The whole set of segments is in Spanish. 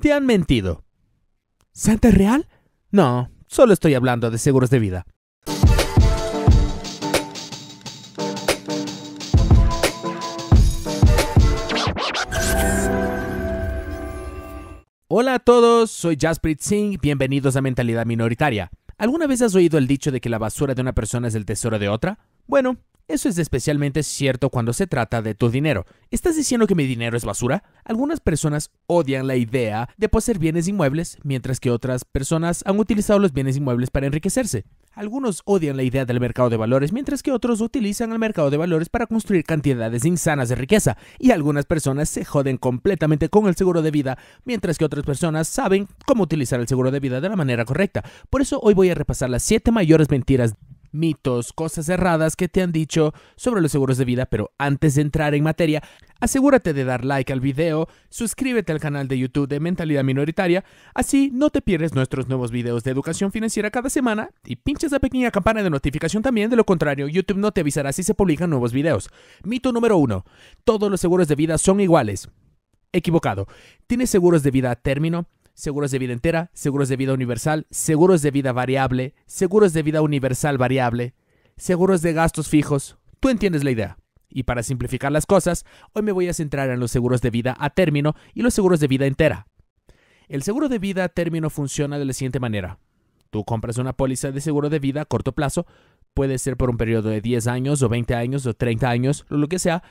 Te han mentido. ¿Santa real? No, solo estoy hablando de seguros de vida. Hola a todos, soy Jasprit Singh, bienvenidos a Mentalidad Minoritaria. ¿Alguna vez has oído el dicho de que la basura de una persona es el tesoro de otra? Bueno, eso es especialmente cierto cuando se trata de tu dinero. ¿Estás diciendo que mi dinero es basura? Algunas personas odian la idea de poseer bienes inmuebles, mientras que otras personas han utilizado los bienes inmuebles para enriquecerse. Algunos odian la idea del mercado de valores, mientras que otros utilizan el mercado de valores para construir cantidades insanas de riqueza. Y algunas personas se joden completamente con el seguro de vida, mientras que otras personas saben cómo utilizar el seguro de vida de la manera correcta. Por eso hoy voy a repasar las 7 mayores mentiras mitos, cosas erradas que te han dicho sobre los seguros de vida, pero antes de entrar en materia, asegúrate de dar like al video, suscríbete al canal de YouTube de Mentalidad Minoritaria, así no te pierdes nuestros nuevos videos de educación financiera cada semana y pinches la pequeña campana de notificación también, de lo contrario, YouTube no te avisará si se publican nuevos videos. Mito número 1. Todos los seguros de vida son iguales. Equivocado. ¿Tienes seguros de vida a término? seguros de vida entera, seguros de vida universal, seguros de vida variable, seguros de vida universal variable, seguros de gastos fijos. Tú entiendes la idea. Y para simplificar las cosas, hoy me voy a centrar en los seguros de vida a término y los seguros de vida entera. El seguro de vida a término funciona de la siguiente manera. Tú compras una póliza de seguro de vida a corto plazo, puede ser por un periodo de 10 años o 20 años o 30 años, lo que sea,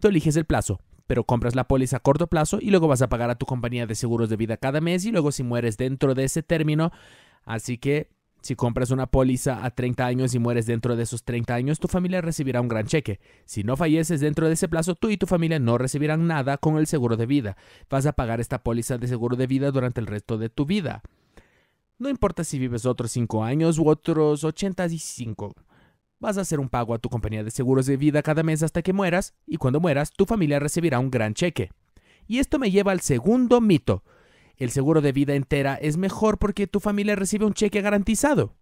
tú eliges el plazo pero compras la póliza a corto plazo y luego vas a pagar a tu compañía de seguros de vida cada mes y luego si mueres dentro de ese término, así que si compras una póliza a 30 años y mueres dentro de esos 30 años, tu familia recibirá un gran cheque. Si no falleces dentro de ese plazo, tú y tu familia no recibirán nada con el seguro de vida. Vas a pagar esta póliza de seguro de vida durante el resto de tu vida. No importa si vives otros 5 años u otros 85. Vas a hacer un pago a tu compañía de seguros de vida cada mes hasta que mueras y cuando mueras tu familia recibirá un gran cheque. Y esto me lleva al segundo mito. El seguro de vida entera es mejor porque tu familia recibe un cheque garantizado.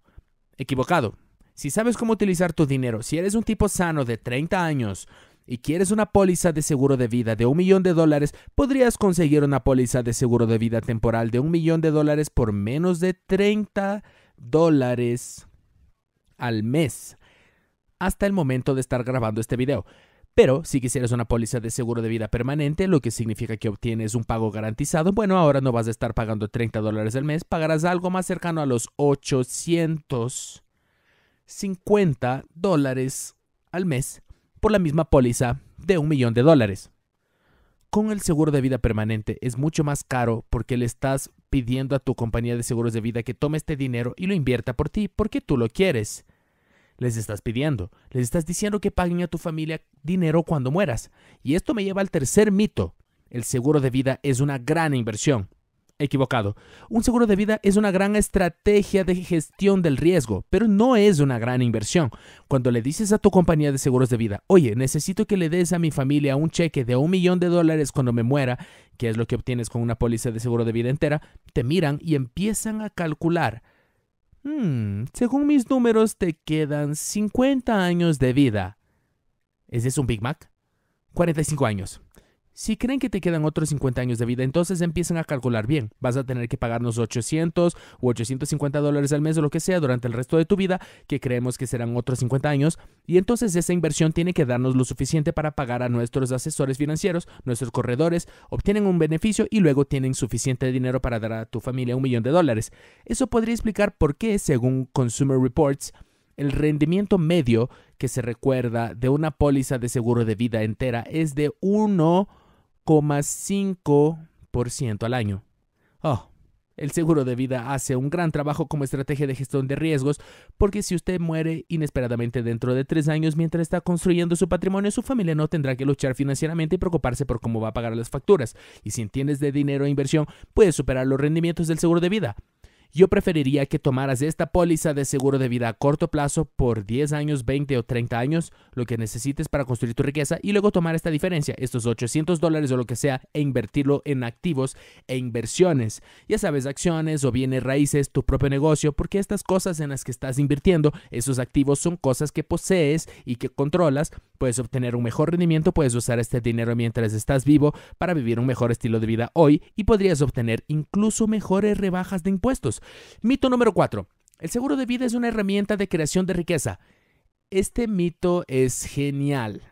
Equivocado. Si sabes cómo utilizar tu dinero, si eres un tipo sano de 30 años, y quieres una póliza de seguro de vida de un millón de dólares, podrías conseguir una póliza de seguro de vida temporal de un millón de dólares por menos de 30 dólares al mes hasta el momento de estar grabando este video. Pero si quisieras una póliza de seguro de vida permanente, lo que significa que obtienes un pago garantizado, bueno, ahora no vas a estar pagando 30 dólares al mes, pagarás algo más cercano a los 850 dólares al mes por la misma póliza de un millón de dólares. Con el seguro de vida permanente es mucho más caro porque le estás pidiendo a tu compañía de seguros de vida que tome este dinero y lo invierta por ti porque tú lo quieres les estás pidiendo, les estás diciendo que paguen a tu familia dinero cuando mueras. Y esto me lleva al tercer mito. El seguro de vida es una gran inversión. Equivocado. Un seguro de vida es una gran estrategia de gestión del riesgo, pero no es una gran inversión. Cuando le dices a tu compañía de seguros de vida, oye, necesito que le des a mi familia un cheque de un millón de dólares cuando me muera, que es lo que obtienes con una póliza de seguro de vida entera, te miran y empiezan a calcular Hmm, según mis números te quedan 50 años de vida. ¿Ese es un Big Mac? 45 años. Si creen que te quedan otros 50 años de vida, entonces empiezan a calcular bien. Vas a tener que pagarnos 800 u 850 dólares al mes o lo que sea durante el resto de tu vida, que creemos que serán otros 50 años, y entonces esa inversión tiene que darnos lo suficiente para pagar a nuestros asesores financieros, nuestros corredores, obtienen un beneficio y luego tienen suficiente dinero para dar a tu familia un millón de dólares. Eso podría explicar por qué, según Consumer Reports, el rendimiento medio que se recuerda de una póliza de seguro de vida entera es de 1 5% al año. Oh, el seguro de vida hace un gran trabajo como estrategia de gestión de riesgos, porque si usted muere inesperadamente dentro de tres años mientras está construyendo su patrimonio, su familia no tendrá que luchar financieramente y preocuparse por cómo va a pagar las facturas. Y si entiendes de dinero e inversión, puedes superar los rendimientos del seguro de vida. Yo preferiría que tomaras esta póliza de seguro de vida a corto plazo por 10 años, 20 o 30 años, lo que necesites para construir tu riqueza y luego tomar esta diferencia, estos 800 dólares o lo que sea, e invertirlo en activos e inversiones. Ya sabes, acciones o bienes raíces, tu propio negocio, porque estas cosas en las que estás invirtiendo, esos activos son cosas que posees y que controlas, puedes obtener un mejor rendimiento, puedes usar este dinero mientras estás vivo para vivir un mejor estilo de vida hoy y podrías obtener incluso mejores rebajas de impuestos. Mito número 4. El seguro de vida es una herramienta de creación de riqueza. Este mito es genial.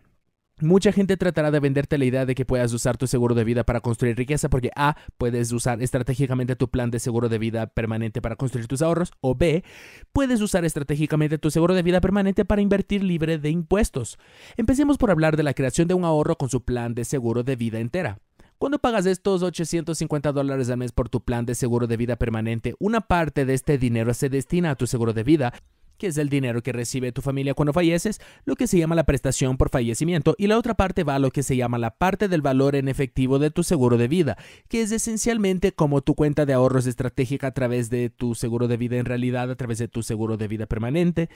Mucha gente tratará de venderte la idea de que puedas usar tu seguro de vida para construir riqueza porque A, puedes usar estratégicamente tu plan de seguro de vida permanente para construir tus ahorros o B, puedes usar estratégicamente tu seguro de vida permanente para invertir libre de impuestos. Empecemos por hablar de la creación de un ahorro con su plan de seguro de vida entera. Cuando pagas estos 850 dólares al mes por tu plan de seguro de vida permanente, una parte de este dinero se destina a tu seguro de vida que es el dinero que recibe tu familia cuando falleces, lo que se llama la prestación por fallecimiento, y la otra parte va a lo que se llama la parte del valor en efectivo de tu seguro de vida, que es esencialmente como tu cuenta de ahorros estratégica a través de tu seguro de vida en realidad, a través de tu seguro de vida permanente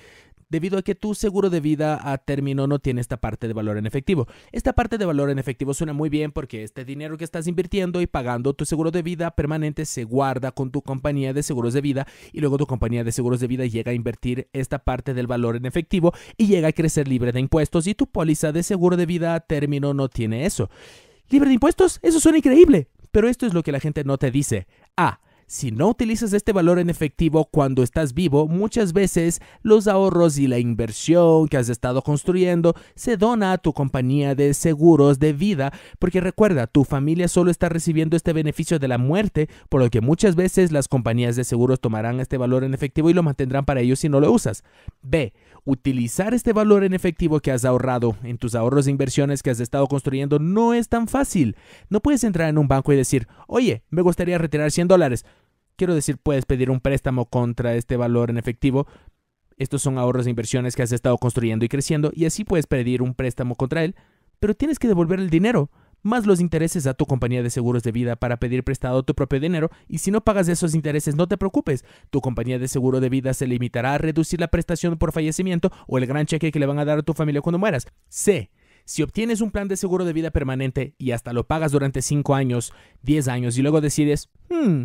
debido a que tu seguro de vida a término no tiene esta parte de valor en efectivo. Esta parte de valor en efectivo suena muy bien porque este dinero que estás invirtiendo y pagando tu seguro de vida permanente se guarda con tu compañía de seguros de vida y luego tu compañía de seguros de vida llega a invertir esta parte del valor en efectivo y llega a crecer libre de impuestos y tu póliza de seguro de vida a término no tiene eso. ¿Libre de impuestos? Eso suena increíble. Pero esto es lo que la gente no te dice. Ah, si no utilizas este valor en efectivo cuando estás vivo, muchas veces los ahorros y la inversión que has estado construyendo se dona a tu compañía de seguros de vida, porque recuerda, tu familia solo está recibiendo este beneficio de la muerte, por lo que muchas veces las compañías de seguros tomarán este valor en efectivo y lo mantendrán para ellos si no lo usas. B utilizar este valor en efectivo que has ahorrado en tus ahorros de inversiones que has estado construyendo no es tan fácil. No puedes entrar en un banco y decir, oye, me gustaría retirar 100 dólares. Quiero decir, puedes pedir un préstamo contra este valor en efectivo. Estos son ahorros de inversiones que has estado construyendo y creciendo y así puedes pedir un préstamo contra él, pero tienes que devolver el dinero más los intereses a tu compañía de seguros de vida para pedir prestado tu propio dinero y si no pagas esos intereses no te preocupes, tu compañía de seguro de vida se limitará a reducir la prestación por fallecimiento o el gran cheque que le van a dar a tu familia cuando mueras. C. Si obtienes un plan de seguro de vida permanente y hasta lo pagas durante 5 años, 10 años y luego decides, hmm,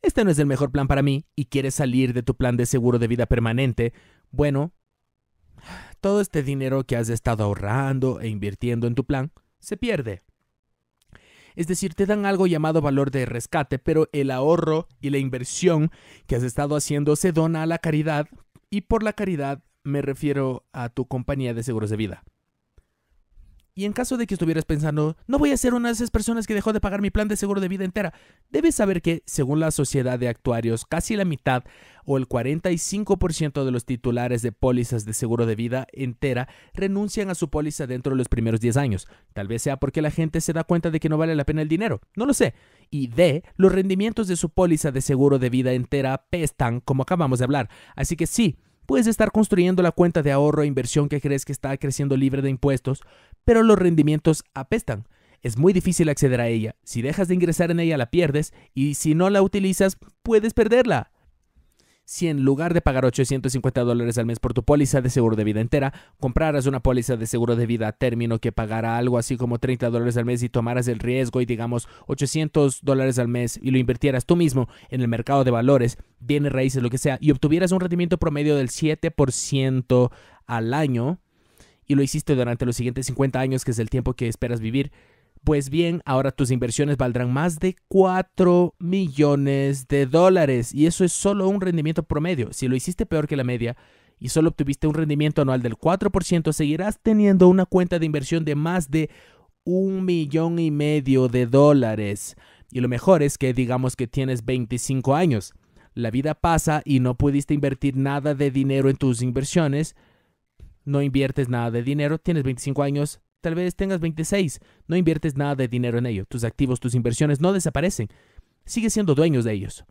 este no es el mejor plan para mí y quieres salir de tu plan de seguro de vida permanente, bueno, todo este dinero que has estado ahorrando e invirtiendo en tu plan se pierde. Es decir, te dan algo llamado valor de rescate, pero el ahorro y la inversión que has estado haciendo se dona a la caridad y por la caridad me refiero a tu compañía de seguros de vida. Y en caso de que estuvieras pensando, no voy a ser una de esas personas que dejó de pagar mi plan de seguro de vida entera, debes saber que, según la Sociedad de Actuarios, casi la mitad o el 45% de los titulares de pólizas de seguro de vida entera renuncian a su póliza dentro de los primeros 10 años. Tal vez sea porque la gente se da cuenta de que no vale la pena el dinero, no lo sé. Y D, los rendimientos de su póliza de seguro de vida entera pestan, como acabamos de hablar. Así que sí, Puedes estar construyendo la cuenta de ahorro e inversión que crees que está creciendo libre de impuestos, pero los rendimientos apestan. Es muy difícil acceder a ella. Si dejas de ingresar en ella, la pierdes y si no la utilizas, puedes perderla si en lugar de pagar 850 dólares al mes por tu póliza de seguro de vida entera, compraras una póliza de seguro de vida a término que pagara algo así como 30 dólares al mes y tomaras el riesgo y digamos 800 dólares al mes y lo invirtieras tú mismo en el mercado de valores, bienes raíces, lo que sea, y obtuvieras un rendimiento promedio del 7% al año y lo hiciste durante los siguientes 50 años, que es el tiempo que esperas vivir, pues bien, ahora tus inversiones valdrán más de 4 millones de dólares y eso es solo un rendimiento promedio. Si lo hiciste peor que la media y solo obtuviste un rendimiento anual del 4%, seguirás teniendo una cuenta de inversión de más de un millón y medio de dólares. Y lo mejor es que digamos que tienes 25 años. La vida pasa y no pudiste invertir nada de dinero en tus inversiones. No inviertes nada de dinero, tienes 25 años, Tal vez tengas 26, no inviertes nada de dinero en ello, tus activos, tus inversiones no desaparecen, sigues siendo dueños de ellos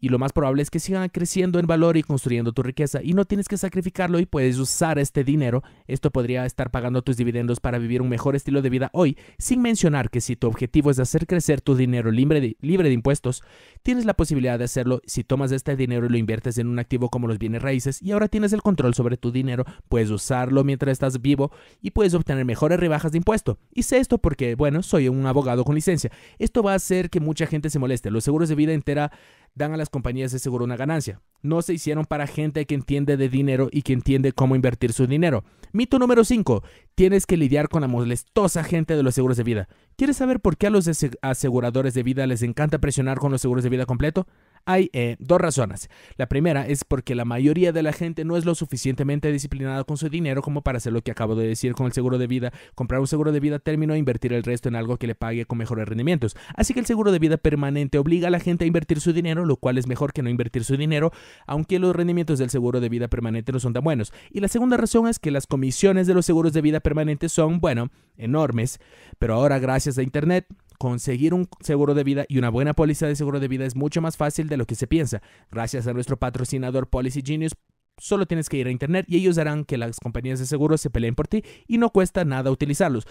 y lo más probable es que sigan creciendo en valor y construyendo tu riqueza y no tienes que sacrificarlo y puedes usar este dinero. Esto podría estar pagando tus dividendos para vivir un mejor estilo de vida hoy, sin mencionar que si tu objetivo es hacer crecer tu dinero libre de, impuestos, tienes la posibilidad de hacerlo si tomas este dinero y lo inviertes en un activo como los bienes raíces y ahora tienes el control sobre tu dinero, puedes usarlo mientras estás vivo y puedes obtener mejores rebajas de impuesto. sé esto porque, bueno, soy un abogado con licencia. Esto va a hacer que mucha gente se moleste. Los seguros de vida entera dan a las compañías de seguro una ganancia. No se hicieron para gente que entiende de dinero y que entiende cómo invertir su dinero. Mito número 5. Tienes que lidiar con la molestosa gente de los seguros de vida. ¿Quieres saber por qué a los aseguradores de vida les encanta presionar con los seguros de vida completo? Hay eh, dos razones. La primera es porque la mayoría de la gente no es lo suficientemente disciplinada con su dinero como para hacer lo que acabo de decir con el seguro de vida, comprar un seguro de vida término e invertir el resto en algo que le pague con mejores rendimientos. Así que el seguro de vida permanente obliga a la gente a invertir su dinero, lo cual es mejor que no invertir su dinero, aunque los rendimientos del seguro de vida permanente no son tan buenos. Y la segunda razón es que las comisiones de los seguros de vida permanente son, bueno, enormes, pero ahora gracias a Internet conseguir un seguro de vida y una buena póliza de seguro de vida es mucho más fácil de lo que se piensa. Gracias a nuestro patrocinador Policy Genius, solo tienes que ir a internet y ellos harán que las compañías de seguros se peleen por ti y no cuesta nada utilizarlos.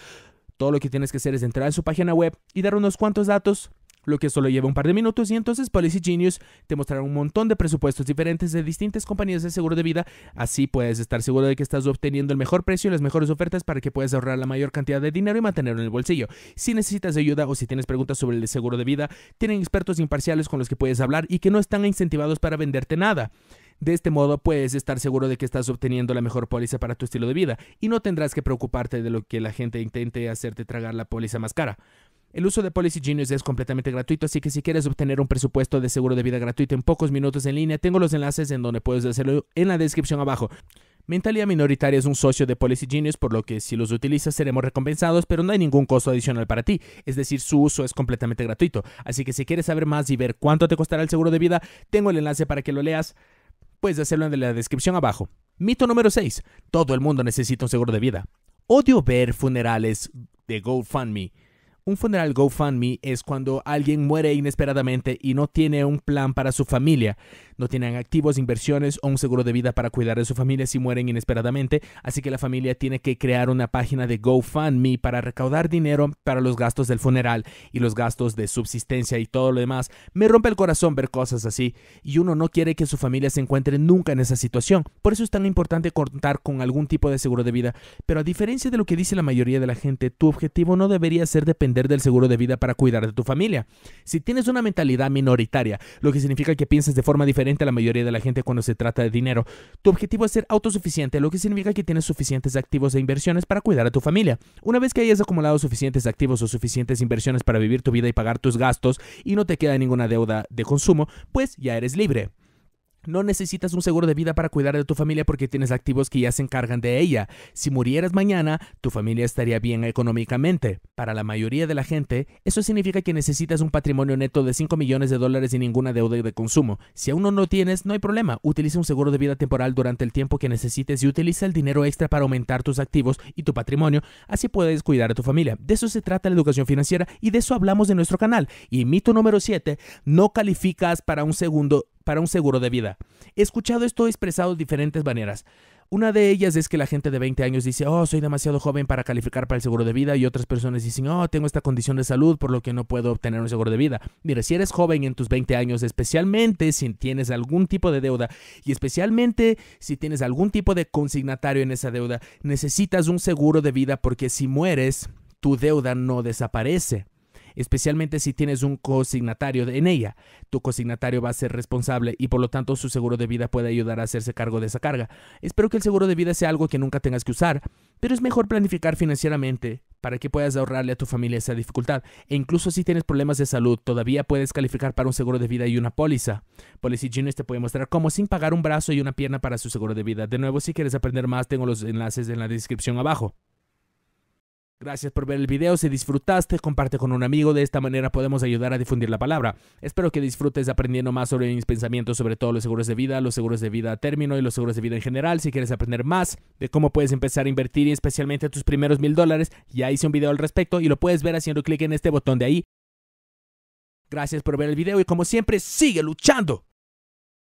Todo lo que tienes que hacer es entrar a su página web y dar unos cuantos datos, lo que solo lleva un par de minutos y entonces Policy Genius te mostrará un montón de presupuestos diferentes de distintas compañías de seguro de vida, así puedes estar seguro de que estás obteniendo el mejor precio y las mejores ofertas para que puedas ahorrar la mayor cantidad de dinero y mantenerlo en el bolsillo. Si necesitas ayuda o si tienes preguntas sobre el seguro de vida, tienen expertos imparciales con los que puedes hablar y que no están incentivados para venderte nada. De este modo puedes estar seguro de que estás obteniendo la mejor póliza para tu estilo de vida y no tendrás que preocuparte de lo que la gente intente hacerte tragar la póliza más cara. El uso de Policy Genius es completamente gratuito, así que si quieres obtener un presupuesto de seguro de vida gratuito en pocos minutos en línea, tengo los enlaces en donde puedes hacerlo en la descripción abajo. Mentalidad Minoritaria es un socio de Policy Genius, por lo que si los utilizas seremos recompensados, pero no hay ningún costo adicional para ti, es decir, su uso es completamente gratuito. Así que si quieres saber más y ver cuánto te costará el seguro de vida, tengo el enlace para que lo leas. Puedes hacerlo en la descripción abajo. Mito número 6. Todo el mundo necesita un seguro de vida. Odio ver funerales de GoFundMe. Un funeral GoFundMe es cuando alguien muere inesperadamente y no tiene un plan para su familia. No tienen activos, inversiones o un seguro de vida para cuidar de su familia si mueren inesperadamente, así que la familia tiene que crear una página de GoFundMe para recaudar dinero para los gastos del funeral y los gastos de subsistencia y todo lo demás. Me rompe el corazón ver cosas así y uno no quiere que su familia se encuentre nunca en esa situación. Por eso es tan importante contar con algún tipo de seguro de vida. Pero a diferencia de lo que dice la mayoría de la gente, tu objetivo no debería ser depender del seguro de vida para cuidar de tu familia. Si tienes una mentalidad minoritaria, lo que significa que piensas de forma diferente a la mayoría de la gente cuando se trata de dinero, tu objetivo es ser autosuficiente, lo que significa que tienes suficientes activos e inversiones para cuidar a tu familia. Una vez que hayas acumulado suficientes activos o suficientes inversiones para vivir tu vida y pagar tus gastos y no te queda ninguna deuda de consumo, pues ya eres libre. No necesitas un seguro de vida para cuidar de tu familia porque tienes activos que ya se encargan de ella. Si murieras mañana, tu familia estaría bien económicamente. Para la mayoría de la gente, eso significa que necesitas un patrimonio neto de 5 millones de dólares y ninguna deuda de consumo. Si aún no lo tienes, no hay problema. Utiliza un seguro de vida temporal durante el tiempo que necesites y utiliza el dinero extra para aumentar tus activos y tu patrimonio. Así puedes cuidar a tu familia. De eso se trata la educación financiera y de eso hablamos en nuestro canal. Y mito número 7, no calificas para un segundo para un seguro de vida. He escuchado esto expresado de diferentes maneras. Una de ellas es que la gente de 20 años dice, oh, soy demasiado joven para calificar para el seguro de vida y otras personas dicen, oh, tengo esta condición de salud por lo que no puedo obtener un seguro de vida. Mira, si eres joven en tus 20 años, especialmente si tienes algún tipo de deuda y especialmente si tienes algún tipo de consignatario en esa deuda, necesitas un seguro de vida porque si mueres, tu deuda no desaparece especialmente si tienes un cosignatario en ella. Tu cosignatario va a ser responsable y por lo tanto su seguro de vida puede ayudar a hacerse cargo de esa carga. Espero que el seguro de vida sea algo que nunca tengas que usar, pero es mejor planificar financieramente para que puedas ahorrarle a tu familia esa dificultad. E incluso si tienes problemas de salud, todavía puedes calificar para un seguro de vida y una póliza. Policy te puede mostrar cómo sin pagar un brazo y una pierna para su seguro de vida. De nuevo, si quieres aprender más, tengo los enlaces en la descripción abajo. Gracias por ver el video, si disfrutaste, comparte con un amigo, de esta manera podemos ayudar a difundir la palabra. Espero que disfrutes aprendiendo más sobre mis pensamientos sobre todos los seguros de vida, los seguros de vida a término y los seguros de vida en general. Si quieres aprender más de cómo puedes empezar a invertir y especialmente tus primeros mil dólares, ya hice un video al respecto y lo puedes ver haciendo clic en este botón de ahí. Gracias por ver el video y como siempre, sigue luchando.